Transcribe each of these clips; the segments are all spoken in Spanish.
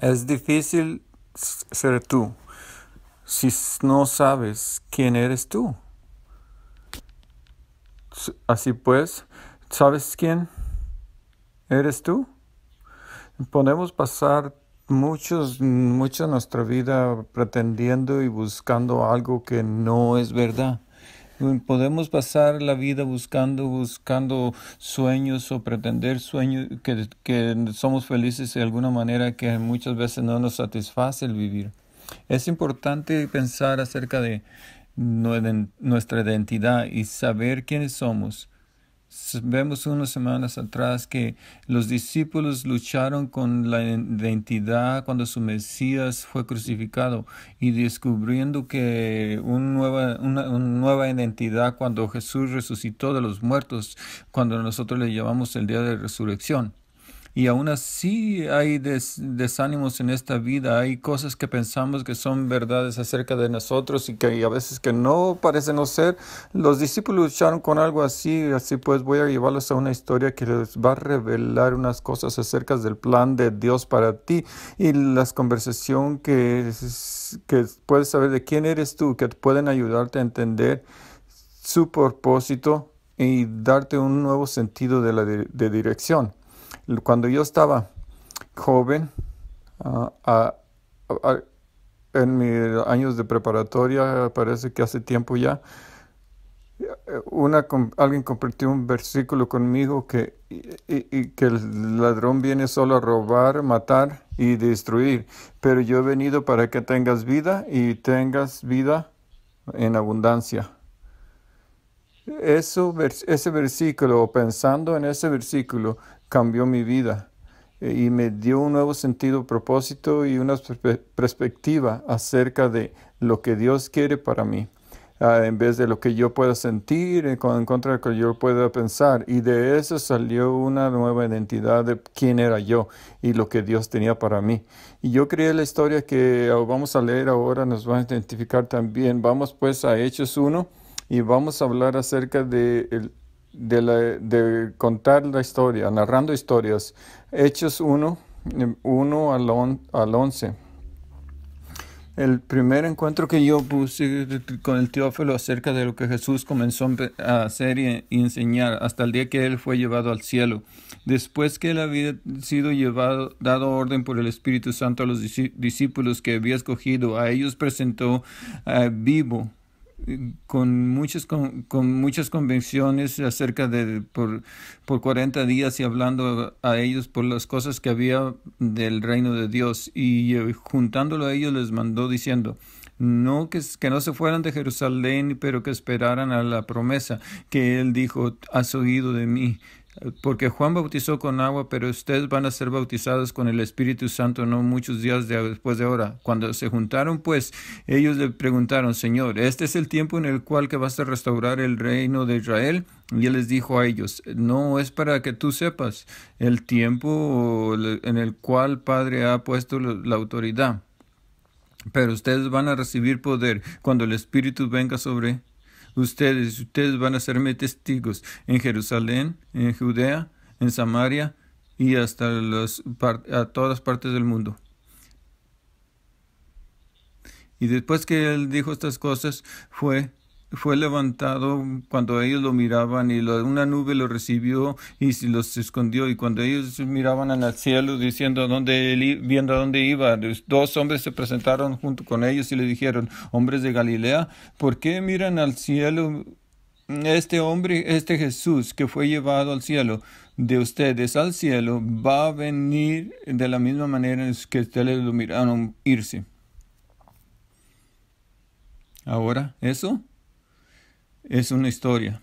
Es difícil ser tú si no sabes quién eres tú. Así pues, ¿sabes quién eres tú? Podemos pasar muchos, mucha nuestra vida pretendiendo y buscando algo que no es verdad. Podemos pasar la vida buscando, buscando sueños o pretender sueños que, que somos felices de alguna manera que muchas veces no nos satisface el vivir. Es importante pensar acerca de nuestra identidad y saber quiénes somos Vemos unas semanas atrás que los discípulos lucharon con la identidad cuando su Mesías fue crucificado y descubriendo que nueva, una, nueva identidad cuando Jesús resucitó de los muertos, cuando nosotros le llamamos el día de resurrección. Y aún así hay desánimos en esta vida, hay cosas que pensamos que son verdades acerca de nosotros y que a veces que no parecen ser. Los discípulos lucharon con algo así, así pues voy a llevarlos a una historia que les va a revelar unas cosas acerca del plan de Dios para ti y las conversación que, que puedes saber de quién eres tú, que pueden ayudarte a entender su propósito y darte un nuevo sentido de la de dirección. Cuando yo estaba joven, ah, ah, ah, en mis años de preparatoria, parece que hace tiempo ya, alguien compartió un versículo conmigo que, que el ladrón viene solo a robar, matar y destruir, pero yo he venido para que tengas vida y tengas vida en abundancia. ese versículo, pensando en ese versículo, cambió mi vida eh, y me dio un nuevo sentido, propósito y una perspectiva acerca de lo que Dios quiere para mí, ah, en vez de lo que yo pueda sentir, en contra de lo que yo pueda pensar. Y de eso salió una nueva identidad de quién era yo y lo que Dios tenía para mí. Y yo creé la historia que oh, vamos a leer ahora, nos va a identificar también. Vamos pues a Hechos 1 y vamos a hablar acerca de de, contar la historia, narrando historias. Hechos 1, 1 al, 11. El primer encuentro que yo puse con el Teófilo acerca de lo que Jesús comenzó a hacer y enseñar hasta el día que él fue llevado al cielo. Después que él había sido llevado, dado orden por el Espíritu Santo a los discípulos que había escogido, a ellos presentó eh, vivo con muchas con, muchas convenciones acerca de por, por 40 días y hablando a ellos por las cosas que había del reino de Dios y eh, juntándolo a ellos les mandó diciendo no que, que no se fueran de Jerusalén pero que esperaran a la promesa que él dijo has oído de mí porque Juan bautizó con agua, pero ustedes van a ser bautizados con el Espíritu Santo no muchos días después de ahora. Cuando se juntaron, pues ellos le preguntaron, Señor, ¿este es el tiempo en el cual que vas a restaurar el reino de Israel? Y él les dijo a ellos, no es para que tú sepas el tiempo en el cual Padre ha puesto la autoridad, pero ustedes van a recibir poder cuando el Espíritu venga sobre ustedes, ustedes van a serme testigos en Jerusalén, en Judea, en Samaria y hasta a todas partes del mundo. Y después que él dijo estas cosas, fue fue levantado cuando ellos lo miraban y una nube lo recibió y los escondió y cuando ellos miraban al cielo diciendo dónde él, viendo a dónde iba dos hombres se presentaron junto con ellos y le dijeron hombres de Galilea ¿por qué miran al cielo este hombre este Jesús que fue llevado al cielo de ustedes al cielo va a venir de la misma manera en que ustedes lo miraron irse ahora eso es una historia.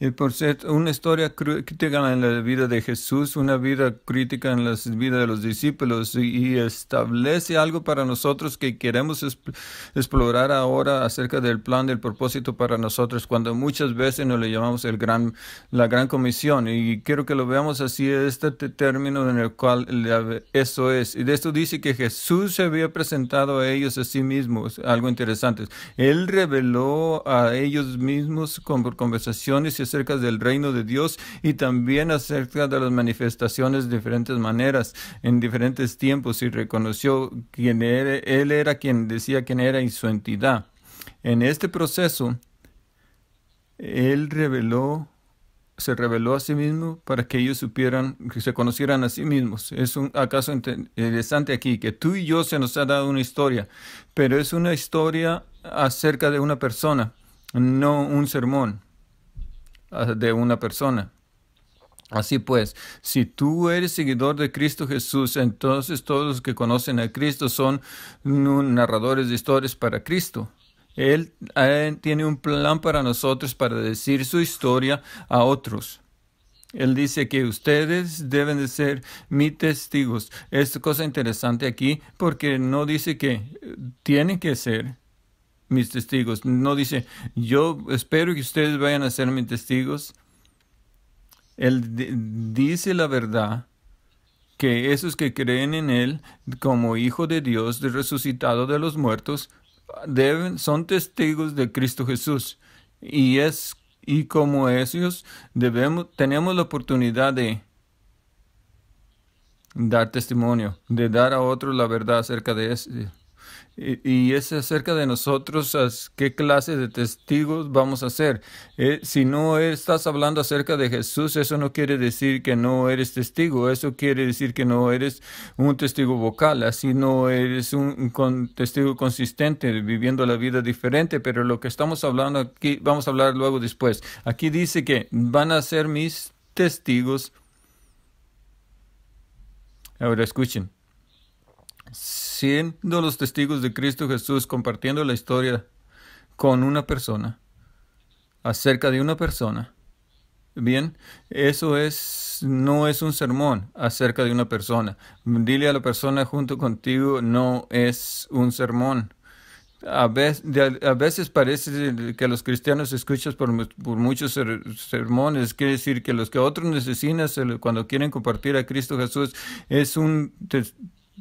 Y por ser una historia crítica en la vida de Jesús, una vida crítica en la vida de los discípulos y, establece algo para nosotros que queremos explorar ahora acerca del plan, del propósito para nosotros, cuando muchas veces nos le llamamos el gran, la gran comisión. Y quiero que lo veamos así, este término en el cual eso es. Y de esto dice que Jesús se había presentado a ellos a sí mismos, algo interesante. Él reveló a ellos mismos con conversaciones y acerca del reino de Dios y también acerca de las manifestaciones de diferentes maneras, en diferentes tiempos, y reconoció quién era, él era quien decía quién era y su entidad. En este proceso, él reveló se reveló a sí mismo para que ellos supieran, que se conocieran a sí mismos. Es un acaso interesante aquí que tú y yo se nos ha dado una historia, pero es una historia acerca de una persona, no un sermón de una persona. Así pues, si tú eres seguidor de Cristo Jesús, entonces todos los que conocen a Cristo son narradores de historias para Cristo. Él, tiene un plan para nosotros para decir su historia a otros. Él dice que ustedes deben de ser mis testigos. Es cosa interesante aquí porque no dice que tienen que ser, mis testigos. No dice, yo espero que ustedes vayan a ser mis testigos. Él dice la verdad, que esos que creen en Él como Hijo de Dios resucitado de los muertos, deben, son testigos de Cristo Jesús. Y, es, y como ellos debemos, tenemos la oportunidad de dar testimonio, de dar a otros la verdad acerca de eso y, es acerca de nosotros qué clase de testigos vamos a ser. Eh, si no estás hablando acerca de Jesús, eso no quiere decir que no eres testigo, eso quiere decir que no eres un testigo vocal, así no eres un, testigo consistente viviendo la vida diferente, pero lo que estamos hablando aquí, vamos a hablar luego después. Aquí dice que van a ser mis testigos. Ahora escuchen siendo los testigos de Cristo Jesús compartiendo la historia con una persona, acerca de una persona. Bien, eso es no es un sermón acerca de una persona. Dile a la persona junto contigo, no es un sermón. A veces, a veces parece que los cristianos escuchas por, muchos sermones, quiere decir que los que otros necesitan cuando quieren compartir a Cristo Jesús es un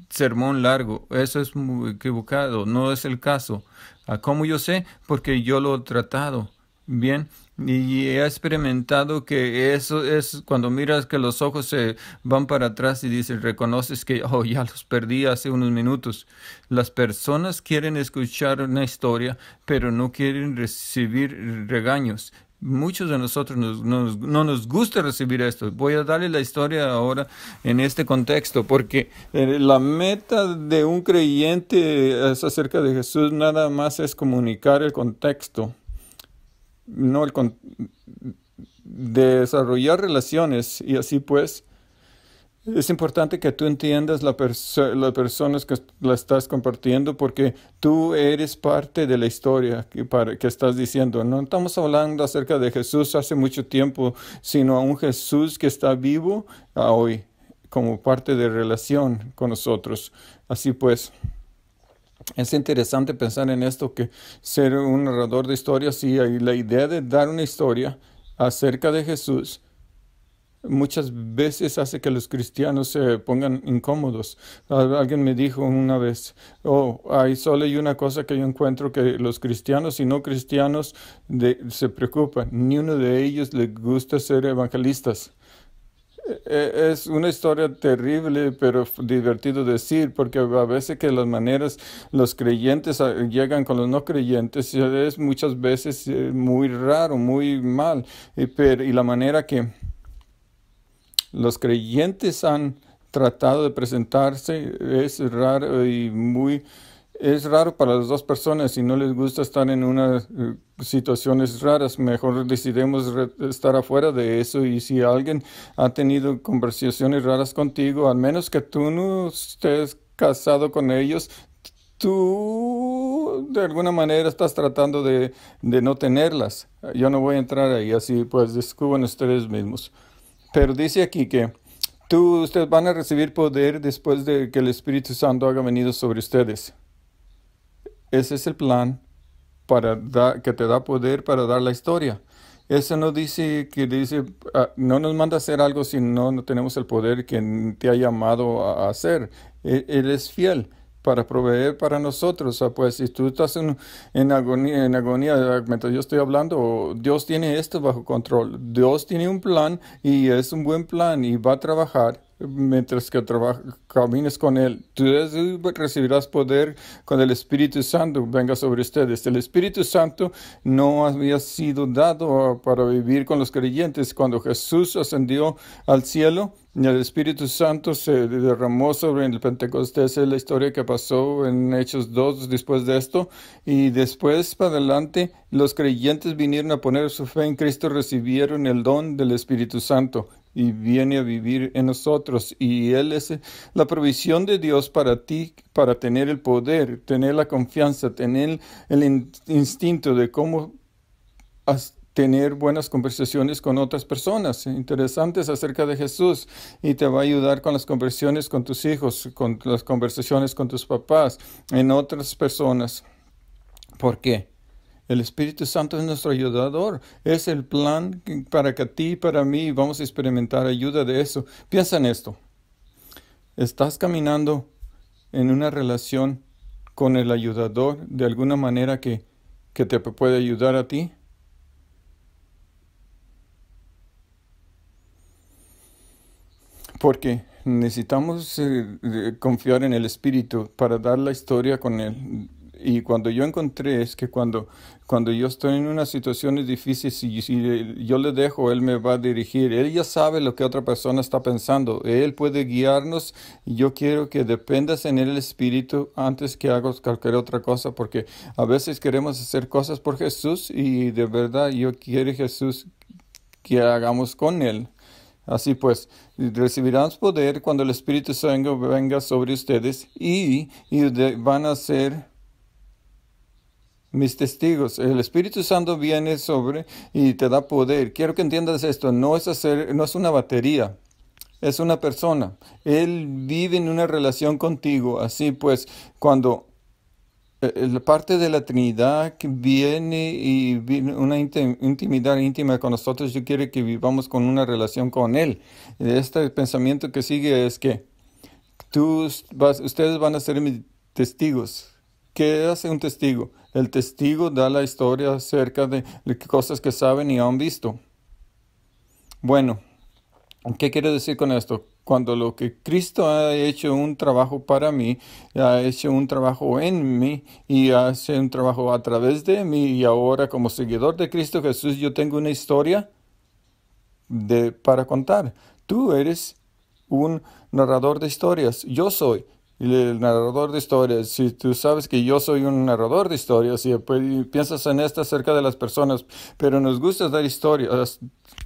sermón largo. Eso es muy equivocado, no es el caso. Ah, ¿Cómo yo sé? Porque yo lo he tratado. Bien, y he experimentado que eso es cuando miras que los ojos se van para atrás y dices, reconoces que, oh, ya los perdí hace unos minutos. Las personas quieren escuchar una historia, pero no quieren recibir regaños. Muchos de nosotros no nos gusta recibir esto. Voy a darle la historia ahora en este contexto, porque eh, la meta de un creyente es acerca de Jesús nada más es comunicar el contexto, no desarrollar relaciones y así pues es importante que tú entiendas las personas que la estás compartiendo porque tú eres parte de la historia que, que estás diciendo. No estamos hablando acerca de Jesús hace mucho tiempo, sino a un Jesús que está vivo hoy como parte de relación con nosotros. Así pues, es interesante pensar en esto que ser un narrador de historias y la idea de dar una historia acerca de Jesús muchas veces hace que los cristianos se pongan incómodos. Alguien me dijo una vez, oh, hay solo hay una cosa que yo encuentro que los cristianos y no cristianos se preocupan. Ni uno de ellos le gusta ser evangelistas. E, e, es una historia terrible, pero divertido decir, porque a veces que las maneras los creyentes ah, llegan con los no creyentes es muchas veces eh, muy raro, muy mal, y la manera que los creyentes han tratado de presentarse, es raro y muy es raro para las dos personas si no les gusta estar en unas eh, situaciones raras. Mejor decidimos estar afuera de eso y si alguien ha tenido conversaciones raras contigo, al menos que tú no estés casado con ellos, tú de alguna manera estás tratando de, de no tenerlas. Yo no voy a entrar ahí, así pues descuban ustedes mismos. Pero dice aquí que tú, ustedes van a recibir poder después de que el Espíritu Santo haga venido sobre ustedes. Ese es el plan para que te da poder para dar la historia. Eso no dice que dice, ah, no nos manda a hacer algo si no, tenemos el poder que te ha llamado a, hacer. E, él, es fiel para proveer para nosotros. O sea, pues si tú estás en, agonía, en agonía, mientras yo estoy hablando, Dios tiene esto bajo control. Dios tiene un plan y es un buen plan y va a trabajar mientras que camines con Él. Tú recibirás poder cuando el Espíritu Santo venga sobre ustedes. El Espíritu Santo no había sido dado ah, para vivir con los creyentes. Cuando Jesús ascendió al cielo, el Espíritu Santo se derramó sobre el Pentecostés, es la historia que pasó en Hechos 2 después de esto. Y después para adelante, los creyentes vinieron a poner su fe en Cristo, recibieron el don del Espíritu Santo y viene a vivir en nosotros. Y Él es eh, la provisión de Dios para ti, para tener el poder, tener la confianza, tener el instinto de cómo tener buenas conversaciones con otras personas eh, interesantes acerca de Jesús y te va a ayudar con las conversaciones con tus hijos, con las conversaciones con tus papás, en otras personas. ¿Por qué? El Espíritu Santo es nuestro ayudador. Es el plan para que a ti y para mí vamos a experimentar ayuda de eso. Piensa en esto. Estás caminando en una relación con el ayudador de alguna manera que, te puede ayudar a ti. Porque necesitamos eh, confiar en el Espíritu para dar la historia con él y cuando yo encontré es que cuando, cuando yo estoy en una situación difícil si yo le dejo, él me va a dirigir. Él ya sabe lo que otra persona está pensando. Él puede guiarnos. Yo quiero que dependas en el espíritu antes que hagas cualquier otra cosa, porque a veces queremos hacer cosas por Jesús y de verdad yo quiero Jesús que hagamos con él. Así pues, recibirán poder cuando el Espíritu Santo venga sobre ustedes y, y van a ser mis testigos. El Espíritu Santo viene sobre y te da poder. Quiero que entiendas esto, no es, hacer, no es una batería. Es una persona. Él vive en una relación contigo. Así pues, cuando eh, eh, la parte de la Trinidad que viene y viene una intimidad íntima con nosotros, yo quiero que vivamos con una relación con Él. Este pensamiento que sigue es que tú ustedes van a ser mis testigos. ¿Qué hace un testigo? El testigo da la historia acerca de cosas que saben y han visto. Bueno, ¿qué quiero decir con esto? Cuando lo que Cristo ha hecho un trabajo para mí, ha hecho un trabajo en mí y hace un trabajo a través de mí y ahora como seguidor de Cristo Jesús yo tengo una historia de, para contar. Tú eres un narrador de historias, yo soy. Y el narrador de historias, si tú sabes que yo soy un narrador de historias pues, y piensas en esto acerca de las personas, pero nos gusta dar historias,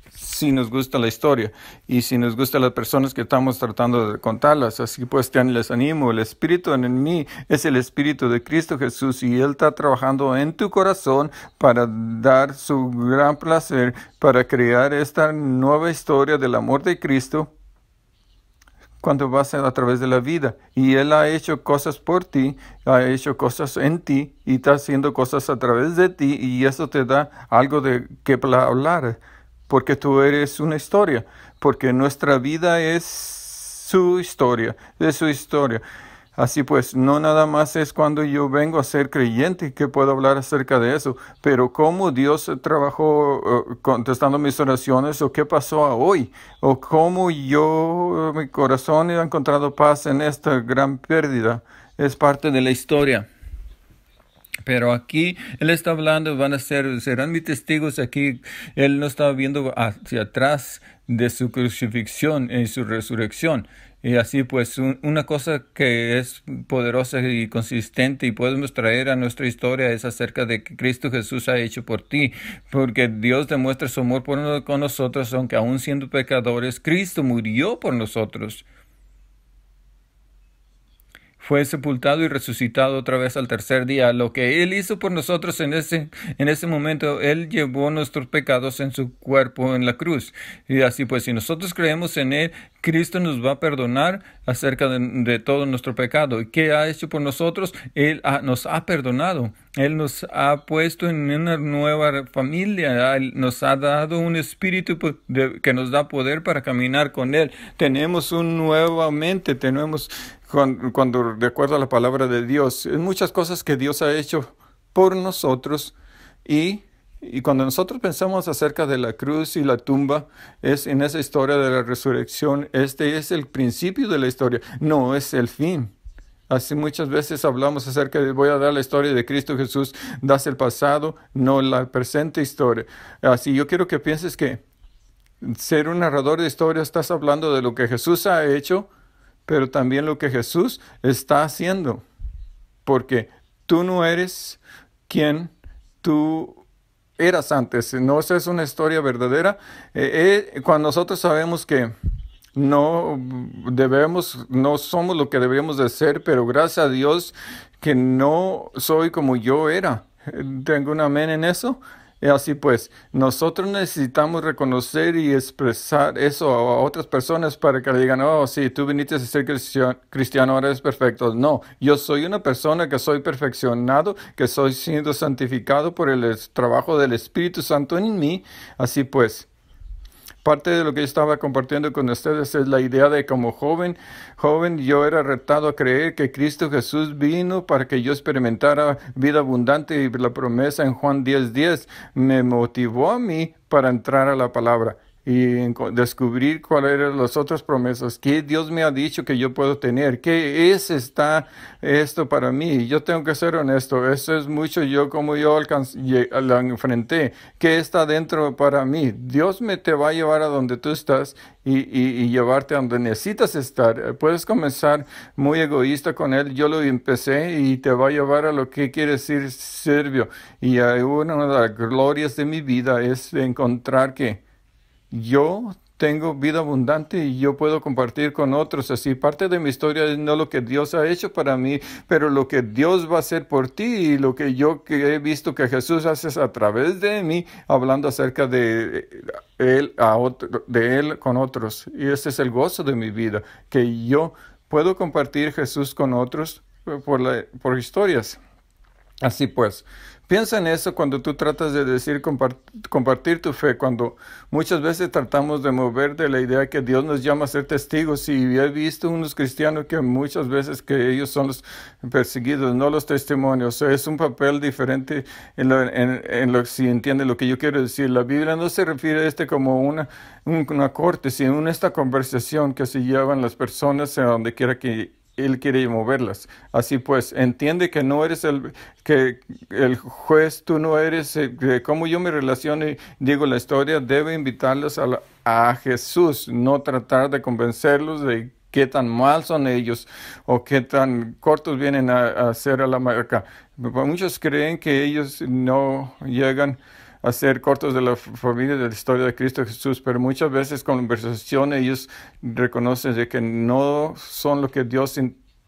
si nos gusta la historia y si nos gusta las personas que estamos tratando de contarlas. Así pues, te les animo. El espíritu en mí es el espíritu de Cristo Jesús y Él está trabajando en tu corazón para dar su gran placer, para crear esta nueva historia del amor de Cristo cuando vas a través de la vida. Y Él ha hecho cosas por ti, ha hecho cosas en ti y está haciendo cosas a través de ti y eso te da algo de que hablar, porque tú eres una historia, porque nuestra vida es su historia, es su historia. Así pues, no nada más es cuando yo vengo a ser creyente que puedo hablar acerca de eso, pero cómo Dios trabajó eh, contestando mis oraciones o qué pasó hoy, o cómo yo, mi corazón ha encontrado paz en esta gran pérdida, es parte de la historia. Pero aquí Él está hablando, van a ser, serán mis testigos aquí. Él no está viendo hacia atrás de su crucifixión y su resurrección, y así pues una cosa que es poderosa y consistente y podemos traer a nuestra historia es acerca de que Cristo Jesús ha hecho por ti, porque Dios demuestra su amor por con nosotros, aunque aún siendo pecadores, Cristo murió por nosotros fue sepultado y resucitado otra vez al tercer día. Lo que Él hizo por nosotros en ese, en ese momento, Él llevó nuestros pecados en su cuerpo en la cruz. Y así pues, si nosotros creemos en Él, Cristo nos va a perdonar acerca de, todo nuestro pecado. qué ha hecho por nosotros? Él nos ha perdonado. Él nos ha puesto en una nueva familia, Él nos ha dado un espíritu que nos da poder para caminar con Él. Tenemos un nuevo mente, tenemos cuando, cuando recuerdo la palabra de Dios, muchas cosas que Dios ha hecho por nosotros y y cuando nosotros pensamos acerca de la cruz y la tumba, es en esa historia de la resurrección, este es el principio de la historia, no es el fin. Así muchas veces hablamos acerca de, voy a dar la historia de Cristo Jesús, das el pasado, no la presente historia. Así yo quiero que pienses que ser un narrador de historia, estás hablando de lo que Jesús ha hecho, pero también lo que Jesús está haciendo, porque tú no eres quien tú eras antes, no es una historia verdadera. Eh, eh, cuando nosotros sabemos que no debemos, no somos lo que debemos de ser, pero gracias a Dios que no soy como yo era. Eh, Tengo un amén en eso. Así pues, nosotros necesitamos reconocer y expresar eso a otras personas para que le digan, oh, sí, tú viniste a ser cristiano, ahora eres perfecto. No, yo soy una persona que soy perfeccionado, que soy siendo santificado por el trabajo del Espíritu Santo en mí. Así pues, Parte de lo que yo estaba compartiendo con ustedes es la idea de como joven, joven yo era retado a creer que Cristo Jesús vino para que yo experimentara vida abundante y la promesa en Juan 10:10 me motivó a mí para entrar a la palabra y descubrir cuáles eran las otras promesas que Dios me ha dicho que yo puedo tener, qué es está esto para mí. Yo tengo que ser honesto, eso es mucho yo como yo la enfrenté, qué está dentro para mí. Dios me te va a llevar a donde tú estás y, y, llevarte a donde necesitas estar. Puedes comenzar muy egoísta con él, yo lo empecé y te va a llevar a lo que quiere decir serbio. Y una de las glorias de mi vida es encontrar que yo tengo vida abundante y yo puedo compartir con otros. Así parte de mi historia es no lo que Dios ha hecho para mí, pero lo que Dios va a hacer por ti y lo que yo que he visto que Jesús hace a través de mí, hablando acerca de eh, él, a otro, de él con otros. Y ese es el gozo de mi vida, que yo puedo compartir Jesús con otros eh, por, por historias. Así pues, piensa en eso cuando tú tratas de decir compartir tu fe, cuando muchas veces tratamos de mover de la idea que Dios nos llama a ser testigos. Y he visto unos cristianos que muchas veces que ellos son los perseguidos, no los testimonios. es un papel diferente en lo, en, si entiende lo que yo quiero decir. La Biblia no se refiere a este como una, una corte, sino en esta conversación que se llevan las personas a donde quiera que él quiere moverlas. Así pues, entiende que no eres el, que el juez, tú no eres, eh, como yo me relaciono y digo la historia, debe invitarlos a, a Jesús, no tratar de convencerlos de qué tan mal son ellos o qué tan cortos vienen a, hacer a la marca. Muchos creen que ellos no llegan hacer cortos de la familia, de la historia de Cristo Jesús, pero muchas veces con conversación ellos reconocen de que no son lo que Dios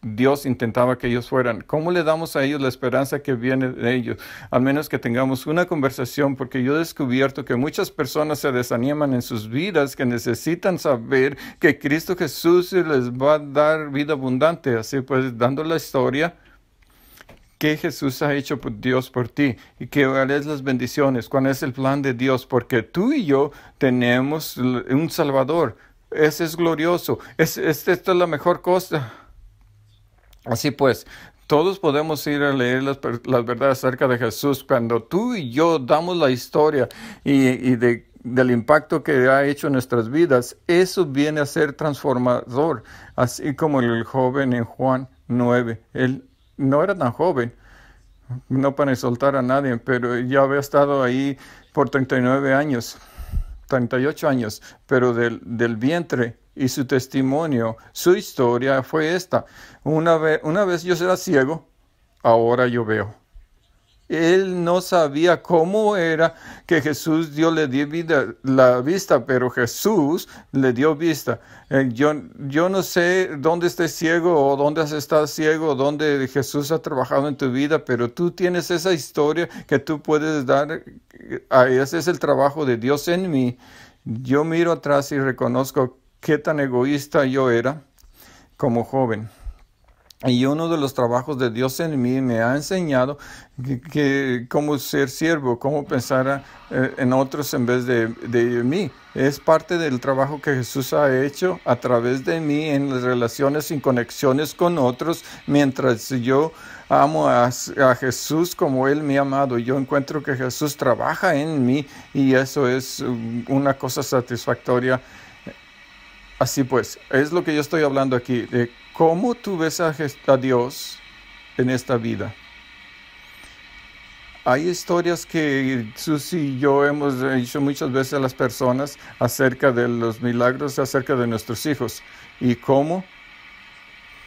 Dios intentaba que ellos fueran. ¿Cómo le damos a ellos la esperanza que viene de ellos? Al menos que tengamos una conversación, porque yo he descubierto que muchas personas se desaniman en sus vidas, que necesitan saber que Cristo Jesús les va a dar vida abundante. Así pues, dando la historia, qué Jesús ha hecho por Dios por ti y que es las bendiciones, cuál es el plan de Dios, porque tú y yo tenemos un Salvador. Ese es glorioso. Es, es, esta es la mejor cosa. Así pues, todos podemos ir a leer las, verdades acerca de Jesús. Cuando tú y yo damos la historia y, del impacto que ha hecho en nuestras vidas, eso viene a ser transformador, así como el joven en Juan 9. Él no era tan joven, no para insultar a nadie, pero ya había estado ahí por 39 años, 38 años, pero del, vientre y su testimonio, su historia fue esta. Una vez, una vez yo era ciego, ahora yo veo. Él no sabía cómo era que Jesús Dios le dio vida, la vista, pero Jesús le dio vista. Eh, yo, yo, no sé dónde estés ciego o dónde has estado ciego, o dónde Jesús ha trabajado en tu vida, pero tú tienes esa historia que tú puedes dar. Ese eh, es el trabajo de Dios en mí. Yo miro atrás y reconozco qué tan egoísta yo era como joven. Y uno de los trabajos de Dios en mí me ha enseñado que, cómo ser siervo, cómo pensar eh, en otros en vez de, de, mí. Es parte del trabajo que Jesús ha hecho a través de mí en las relaciones y conexiones con otros, mientras yo amo a, a Jesús como Él me ha amado. Yo encuentro que Jesús trabaja en mí y eso es una cosa satisfactoria. Así pues, es lo que yo estoy hablando aquí, de ¿Cómo tú ves a, Dios en esta vida? Hay historias que Susi y yo hemos dicho muchas veces a las personas acerca de los milagros, acerca de nuestros hijos y cómo,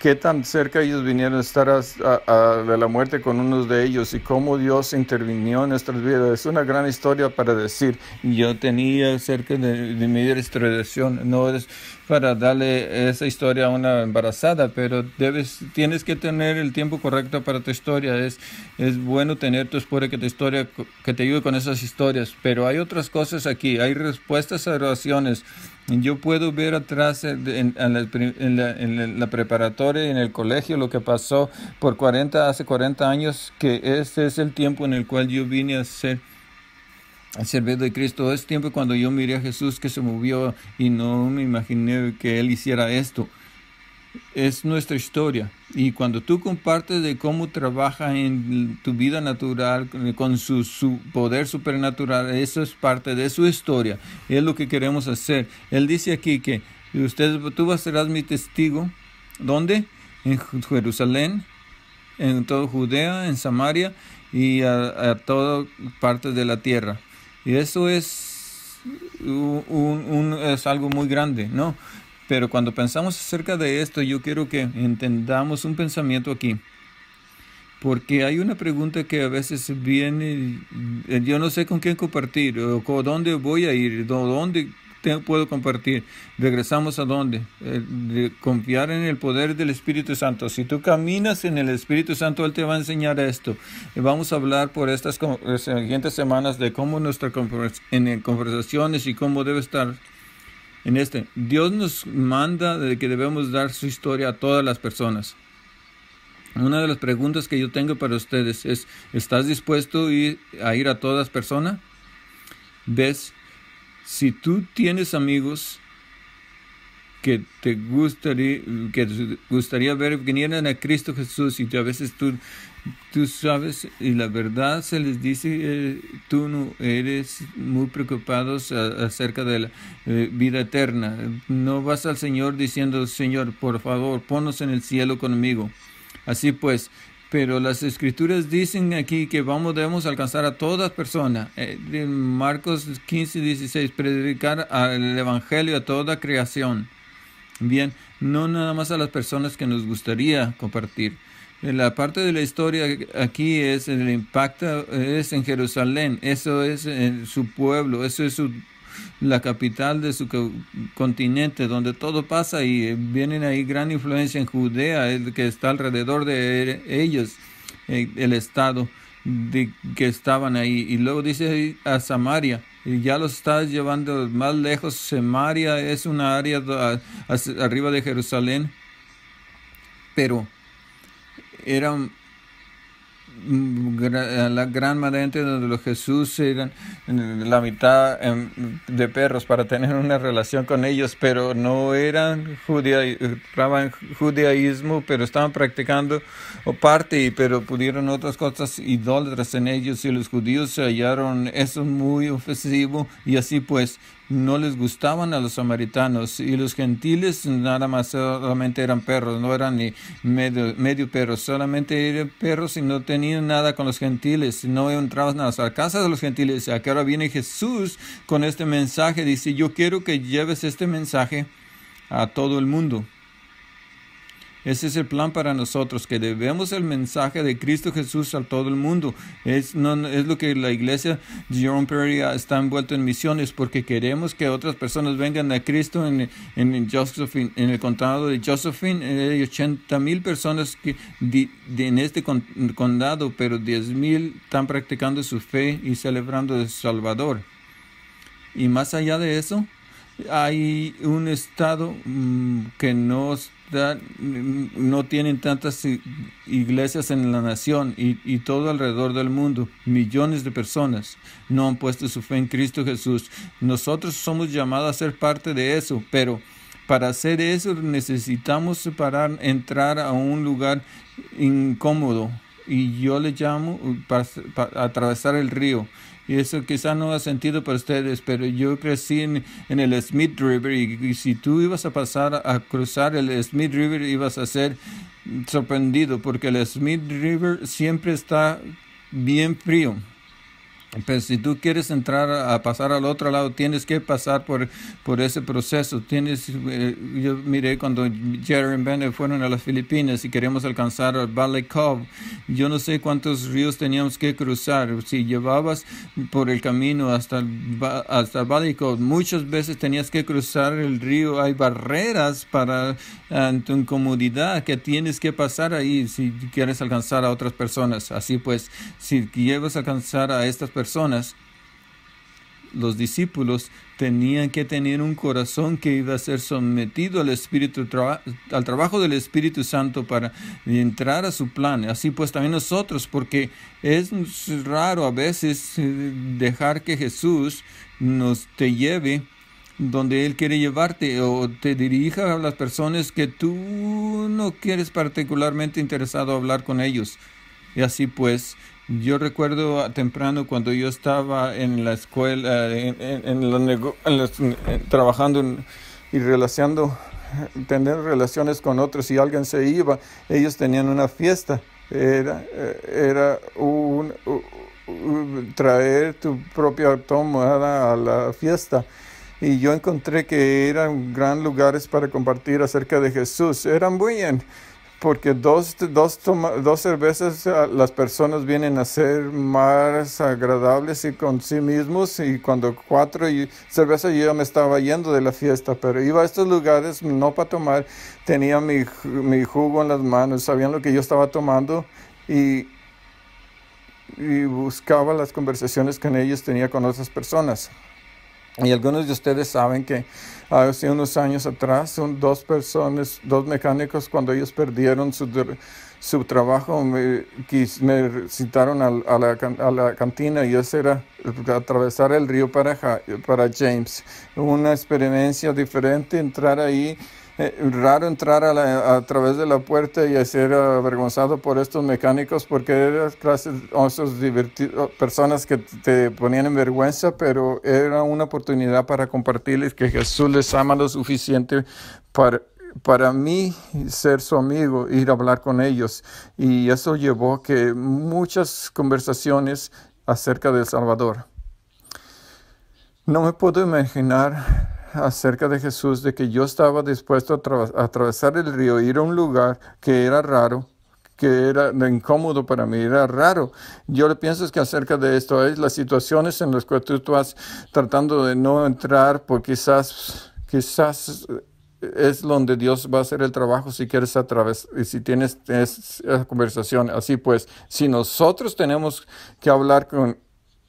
qué tan cerca ellos vinieron a estar a, de la muerte con unos de ellos y cómo Dios intervino en nuestras vidas. Es una gran historia para decir, yo tenía cerca de, mi restauración, no es para darle esa historia a una embarazada, pero debes, tienes que tener el tiempo correcto para tu historia. Es, es bueno tener tu esposa que te, historia, que te ayude con esas historias, pero hay otras cosas aquí, hay respuestas a oraciones. Yo puedo ver atrás en, la, la, en, preparatoria en el colegio lo que pasó por 40, hace 40 años, que este es el tiempo en el cual yo vine a ser servir de Cristo. Es tiempo cuando yo miré a Jesús que se movió y no me imaginé que Él hiciera esto. Es nuestra historia. Y cuando tú compartes de cómo trabaja en tu vida natural con su, poder supernatural, eso es parte de su historia. Es lo que queremos hacer. Él dice aquí que usted, tú serás mi testigo. ¿Dónde? En Jerusalén, en toda Judea, en Samaria y a, a toda parte de la tierra. Y eso es, es algo muy grande, ¿no? Pero cuando pensamos acerca de esto, yo quiero que entendamos un pensamiento aquí. Porque hay una pregunta que a veces viene, eh, yo no sé con quién compartir, o con dónde voy a ir, dónde puedo compartir. Regresamos a dónde? Eh, confiar en el poder del Espíritu Santo. Si tú caminas en el Espíritu Santo, Él te va a enseñar esto. Eh, vamos a hablar por estas eh, siguientes semanas de cómo nuestra en conversaciones y cómo debe estar en este. Dios nos manda de que debemos dar su historia a todas las personas. Una de las preguntas que yo tengo para ustedes es, ¿estás dispuesto a ir a todas personas? ¿Ves? Si tú tienes amigos que te gustaría, que gustaría ver vinieran a Cristo Jesús y a veces tú, tú sabes y la verdad se les dice, eh, tú no eres muy preocupados acerca de la eh, vida eterna. No vas al Señor diciendo, Señor, por favor, ponos en el cielo conmigo. Así pues, pero las escrituras dicen aquí que vamos, debemos alcanzar a todas personas. Eh, Marcos 15, 16, predicar al Evangelio a toda creación. Bien, no nada más a las personas que nos gustaría compartir. Eh, la parte de la historia aquí es el impacto, eh, es en Jerusalén, eso es su pueblo, eso es su la capital de su continente, donde todo pasa y eh, vienen ahí gran influencia en Judea, el que está alrededor de e-, ellos, eh, el estado de que estaban ahí. Y luego dice a Samaria, y ya los está llevando más lejos. Samaria es una área arriba de Jerusalén, pero Eran. Mm, la gran mayoría donde los Jesús eran la mitad de perros para tener una relación con ellos, pero no eran traban judaísmo, pero estaban practicando parte, pero pudieron otras cosas idólatras en ellos y los judíos se hallaron eso muy ofensivo y así pues no les gustaban a los samaritanos y los gentiles nada más solamente eran perros, no eran ni medio, medio perros, solamente eran perros y no tenían nada con los gentiles, no entraban a las casas de los gentiles. que ahora viene Jesús con este mensaje, dice, yo quiero que lleves este mensaje a todo el mundo. Ese es el plan para nosotros, que debemos el mensaje de Cristo Jesús a todo el mundo. Es, no, es lo que la iglesia Jerome Perry está envuelta en misiones, porque queremos que otras personas vengan a Cristo en, Josephine, en el condado de Josephine. Eh, hay 80 mil personas que, en este condado, pero 10 mil están practicando su fe y celebrando el Salvador. Y más allá de eso, hay un estado mm, que no no tienen tantas iglesias en la nación y, todo alrededor del mundo. Millones de personas no han puesto su fe en Cristo Jesús. Nosotros somos llamados a ser parte de eso, pero para hacer eso necesitamos parar entrar a un lugar incómodo. Y yo le llamo para atravesar el río y eso quizá no ha sentido para ustedes, pero yo crecí en, el Smith River y, y, si tú ibas a pasar a cruzar el Smith River ibas a ser sorprendido porque el Smith River siempre está bien frío. Pero si tú quieres entrar a pasar al otro lado, tienes que pasar por, por ese proceso. Tienes, eh, yo miré cuando Jerry y Bennett fueron a las Filipinas y queríamos alcanzar al Valley Cove. Yo no sé cuántos ríos teníamos que cruzar. Si llevabas por el camino hasta, hasta Valley Cove, muchas veces tenías que cruzar el río. Hay barreras para ah, tu incomodidad que tienes que pasar ahí si quieres alcanzar a otras personas. Así pues, si llevas alcanzar a estas personas, personas, los discípulos tenían que tener un corazón que iba a ser sometido al Espíritu al trabajo del Espíritu Santo para entrar a su plan. Así pues también nosotros, porque es raro a veces eh, dejar que Jesús nos te lleve donde Él quiere llevarte o te dirija a las personas que tú no quieres particularmente interesado hablar con ellos. Y así pues, yo recuerdo temprano cuando yo estaba en la escuela, en, los, trabajando y relacionando, tener relaciones con otros. y alguien se iba, ellos tenían una fiesta. Era, eh, era un, traer tu propia tomada a la fiesta. Y yo encontré que eran grandes lugares para compartir acerca de Jesús. Eran muy bien porque dos, dos, dos cervezas ah, las personas vienen a ser más agradables y con sí mismos y cuando cuatro y, cervezas yo me estaba yendo de la fiesta, pero iba a estos lugares no para tomar, tenía mi, mi jugo en las manos, sabían lo que yo estaba tomando y, y buscaba las conversaciones que ellos tenía con otras personas. Y algunos de ustedes saben que hace unos años atrás, son dos personas, dos mecánicos, cuando ellos perdieron su, trabajo, me, me citaron a, la, cantina y eso era atravesar el río para, para James. Una experiencia diferente, entrar ahí eh, raro entrar a, través de la puerta y ser avergonzado por estos mecánicos porque eran clases, personas que te ponían en vergüenza, pero era una oportunidad para compartirles que Jesús les ama lo suficiente para para mí ser su amigo, ir a hablar con ellos. Y eso llevó a que muchas conversaciones acerca del Salvador. No me puedo imaginar acerca de Jesús de que yo estaba dispuesto a, atravesar el río, ir a un lugar que era raro, que era incómodo para mí, era raro. Yo pienso es que acerca de esto es las situaciones en las cuales tú estás tratando de no entrar, porque quizás, quizás es donde Dios va a hacer el trabajo si quieres atravesar y si tienes esa conversación. Así pues, si nosotros tenemos que hablar con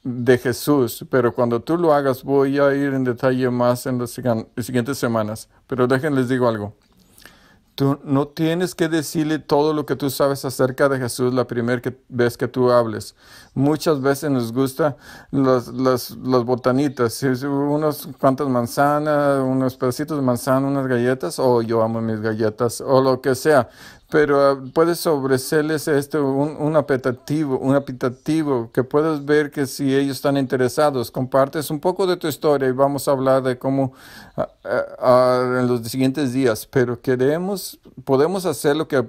de Jesús, pero cuando tú lo hagas voy a ir en detalle más en las siguientes semanas. Pero déjenles digo algo. Tú no tienes que decirle todo lo que tú sabes acerca de Jesús la primera vez que tú hables. Muchas veces nos gustan las, las, botanitas, unas cuantas manzanas, unos pedacitos de manzana, unas galletas, o yo amo mis galletas, o lo que sea. Pero ah, puedes ofrecerles esto un, un apetitivo, un apetitivo, que puedes ver que si ellos están interesados, compartes un poco de tu historia y vamos a hablar de cómo ah, ah, en los siguientes días. Pero queremos, podemos hacer lo que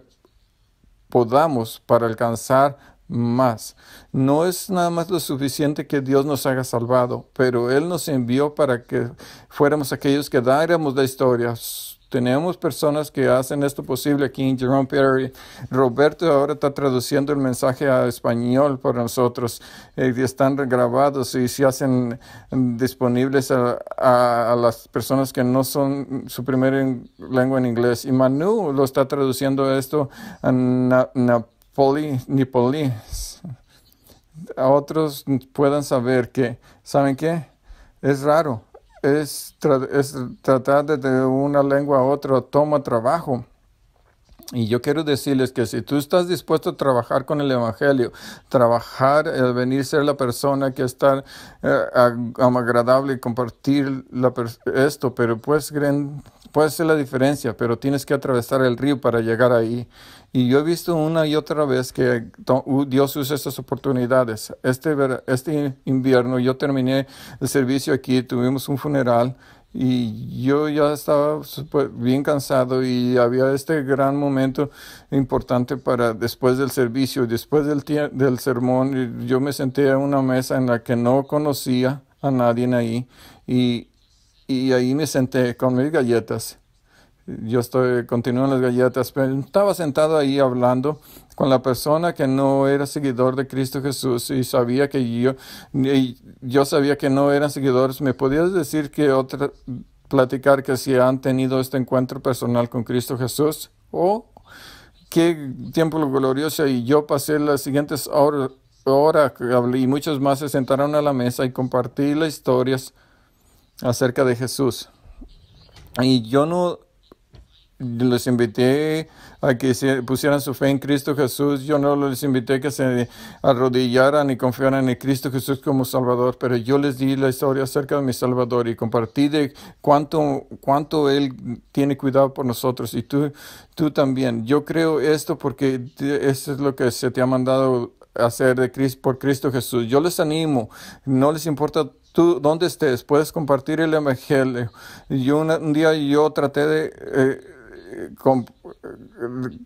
podamos para alcanzar más. No es nada más lo suficiente que Dios nos haga salvado, pero Él nos envió para que fuéramos aquellos que dáramos la historia. Tenemos personas que hacen esto posible aquí en Jerome Perry. Roberto ahora está traduciendo el mensaje a español para nosotros. Eh, están grabados y se hacen disponibles a, las personas que no son su primera lengua en inglés. Y Manu lo está traduciendo esto a poli, ni polis, a otros puedan saber que, ¿saben qué? Es raro, es, es tratar de, de una lengua a otra, toma trabajo. Y yo quiero decirles que si tú estás dispuesto a trabajar con el Evangelio, trabajar, el eh, venir ser la persona que está eh, agradable y compartir esto, pero pues puede ser la diferencia, pero tienes que atravesar el río para llegar ahí. Y yo he visto una y otra vez que Dios usa estas oportunidades. Este, este invierno yo terminé el servicio aquí, tuvimos un funeral y yo ya estaba bien cansado y había este gran momento importante para después del servicio, después del, del sermón, yo me senté a una mesa en la que no conocía a nadie ahí y, y ahí me senté con mis galletas. Yo estoy, continúo en las galletas, pero estaba sentado ahí hablando con la persona que no era seguidor de Cristo Jesús y sabía que yo, yo sabía que no eran seguidores, ¿me podías decir que otra, platicar que si han tenido este encuentro personal con Cristo Jesús? o qué tiempo glorioso. Y yo pasé las siguientes horas, horas y muchos más se sentaron a la mesa y compartí las historias acerca de Jesús. Y yo no les invité a que se pusieran su fe en Cristo Jesús. Yo no les invité a que se arrodillaran y confiaran en Cristo Jesús como Salvador, pero yo les di la historia acerca de mi Salvador y compartí de cuánto, cuánto Él tiene cuidado por nosotros y tú, tú también. Yo creo esto porque eso es lo que se te ha mandado hacer de Cristo, por Cristo Jesús. Yo les animo, no les importa tú dónde estés, puedes compartir el Evangelio. Yo un día yo traté de... Eh,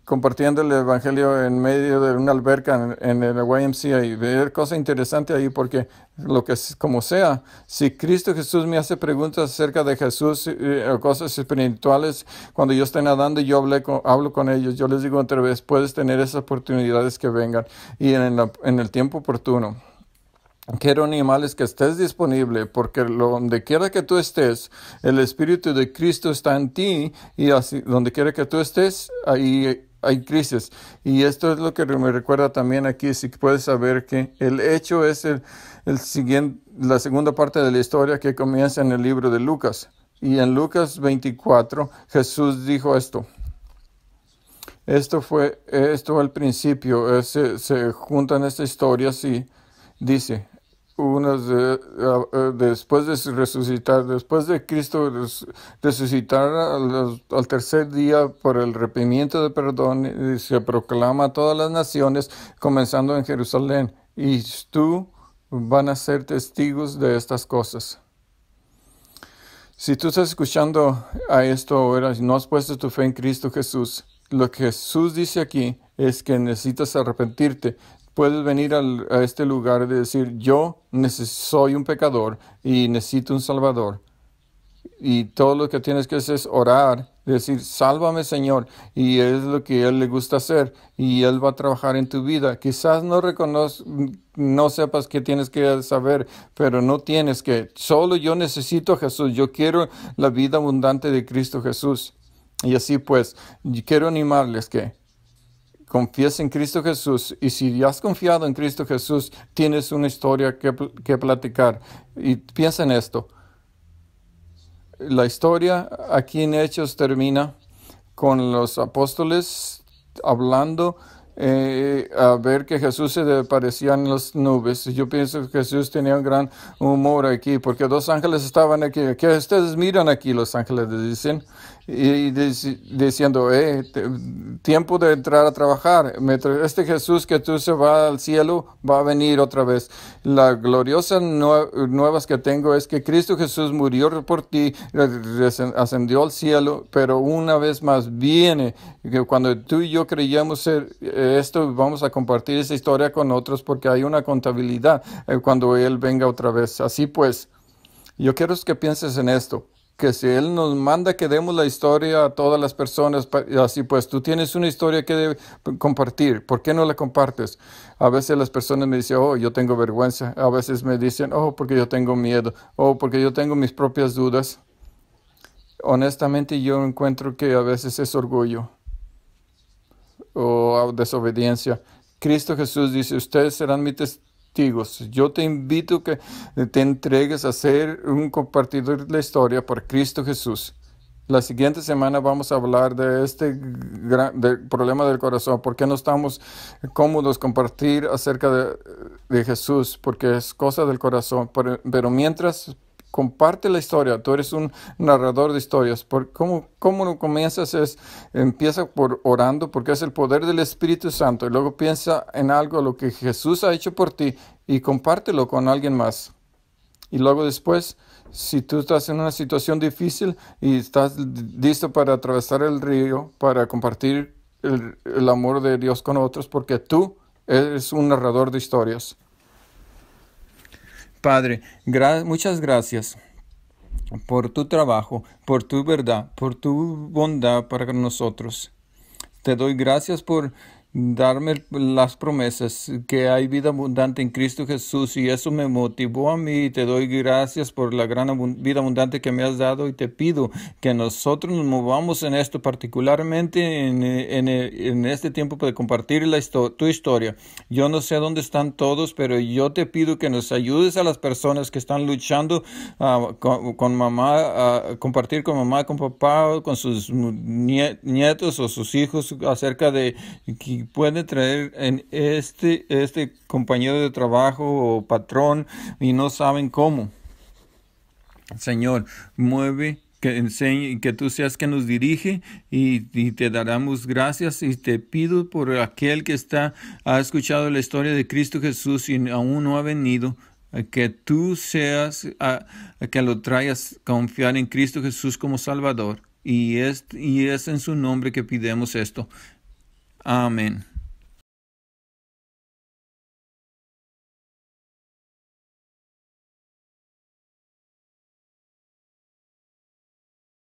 compartiendo el Evangelio en medio de una alberca en, el YMCA y ver cosas interesantes ahí porque lo que como sea, si Cristo Jesús me hace preguntas acerca de Jesús eh, o cosas espirituales, cuando yo esté nadando y yo hablo con ellos, yo les digo otra vez, puedes tener esas oportunidades que vengan y en, en el tiempo oportuno. Quiero animales que estés disponible, porque donde quiera que tú estés, el Espíritu de Cristo está en ti y así, donde quiera que tú estés, ahí hay crisis. Y esto es lo que me recuerda también aquí, si puedes saber que el hecho es el, el siguiente, la segunda parte de la historia que comienza en el libro de Lucas. Y en Lucas 24 Jesús dijo esto. Esto fue esto al principio, eh, se, se juntan estas historias y dice, unas después de resucitar, después de Cristo resucitar al, tercer día por el arrepentimiento de perdón, se proclama a todas las naciones, comenzando en Jerusalén, y tú van a ser testigos de estas cosas. Si tú estás escuchando a esto ahora y no has puesto tu fe en Cristo Jesús, lo que Jesús dice aquí es que necesitas arrepentirte puedes venir a este lugar de decir, yo soy un pecador y necesito un salvador. Y todo lo que tienes que hacer es orar, decir, sálvame Señor. Y es lo que Él le gusta hacer. Y Él va a trabajar en tu vida. Quizás no no sepas que tienes que saber, pero no tienes que. Solo yo necesito a Jesús. Yo quiero la vida abundante de Cristo Jesús. Y así pues, quiero animarles que Confiesa en Cristo Jesús y si ya has confiado en Cristo Jesús, tienes una historia que, platicar. Y piensa en esto. La historia aquí en Hechos termina con los apóstoles hablando eh, a ver que Jesús se parecía en las nubes. Yo pienso que Jesús tenía un gran humor aquí, porque dos ángeles estaban aquí. Que ustedes miran aquí, los ángeles dicen y diciendo, eh, tiempo de entrar a trabajar. Este Jesús que tú se va al cielo va a venir otra vez. La gloriosa nuevas que tengo es que Cristo Jesús murió por ti, ascendió al cielo, pero una vez más viene. Cuando tú y yo creíamos ser eh, esto, vamos a compartir esa historia con otros porque hay una contabilidad eh, cuando Él venga otra vez. Así pues, yo quiero que pienses en esto que si Él nos manda que demos la historia a todas las personas, así pues, tú tienes una historia que compartir, ¿por qué no la compartes? A veces las personas me dicen, oh, yo tengo vergüenza, a veces me dicen, oh, porque yo tengo miedo, oh, porque yo tengo mis propias dudas. Honestamente yo encuentro que a veces es orgullo o ah, desobediencia. Cristo Jesús dice, ustedes serán mi testimonio. Yo te invito que te entregues a ser un compartidor de la historia por Cristo Jesús. La siguiente semana vamos a hablar de este gran, problema del corazón. ¿Por qué no estamos cómodos compartir acerca de, Jesús? Porque es cosa del corazón. pero mientras comparte la historia. Tú eres un narrador de historias. Por, ¿Cómo, cómo lo comienzas? Es, empieza por orando, porque es el poder del Espíritu Santo. Y luego piensa en algo, lo que Jesús ha hecho por ti, y compártelo con alguien más. Y luego después, si tú estás en una situación difícil y estás listo para atravesar el río, para compartir el amor de Dios con otros, porque tú eres un narrador de historias. Padre, muchas gracias por tu trabajo, por tu verdad, por tu bondad para nosotros. Te doy gracias por darme las promesas que hay vida abundante en Cristo Jesús y eso me motivó a mí te doy gracias por la gran vida abundante que me has dado y te pido que nosotros nos movamos en esto particularmente en, este tiempo de compartir la tu historia. Yo no sé dónde están todos, pero yo te pido que nos ayudes a las personas que están luchando ah, con, mamá, compartir con mamá, con papá, con sus nietos o sus hijos acerca de puede traer en este, este compañero de trabajo o patrón y no saben cómo. Señor, mueve que enseñe, que tú seas quien nos dirige y, te daremos gracias y te pido por aquel que está ha escuchado la historia de Cristo Jesús y aún no ha venido que tú seas a, que lo traigas confiar en Cristo Jesús como Salvador y es, y es en su nombre que pidemos esto Amen.